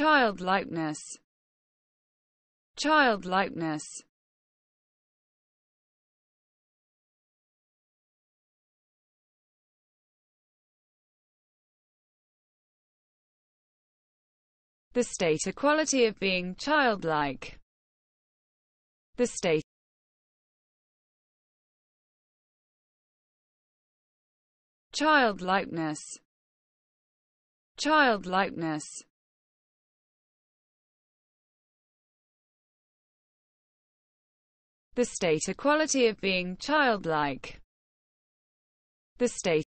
childlikeness childlikeness the state equality of being childlike the state childlikeness childlikeness the state equality of being childlike. The state